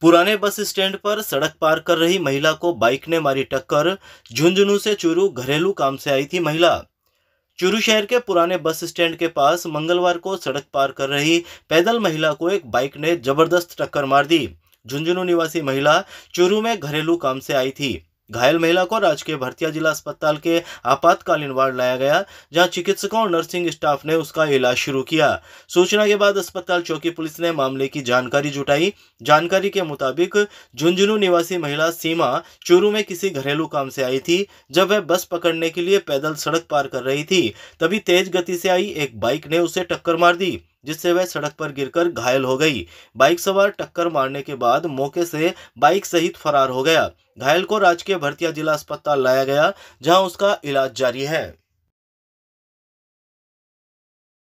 पुराने bus stand पर सड़क पार कर रही महिला को बाइक ने मारी टक्कर झुंझुनू से चूरू घरेलू काम से आई थी महिला चूरू शहर के पुराने बस स्टैंड के पास मंगलवार को सड़क पार कर रही पैदल महिला को एक बाइक ने जबरदस्त टक्कर मार दी झुंझुनू निवासी महिला चूरू में घरेलू काम से आई थी घायल महिला को राजकीय भरतिया जिला अस्पताल के आपातकालीन वार्ड लाया गया जहां चिकित्सकों और नर्सिंग स्टाफ ने उसका इलाज शुरू किया सूचना के बाद अस्पताल चौकी पुलिस ने मामले की जानकारी जुटाई जानकारी के मुताबिक झुंझुनू निवासी महिला सीमा चूरू में किसी घरेलू काम से आई थी जब वह बस पकड़ने के लिए पैदल सड़क पार कर रही थी तभी तेज गति से आई एक बाइक ने उसे टक्कर मार दी जिससे वह सड़क पर गिरकर घायल हो गई बाइक सवार टक्कर मारने के बाद मौके से बाइक सहित फरार हो गया घायल को राजकीय भर्तिया जिला अस्पताल लाया गया जहां उसका इलाज जारी है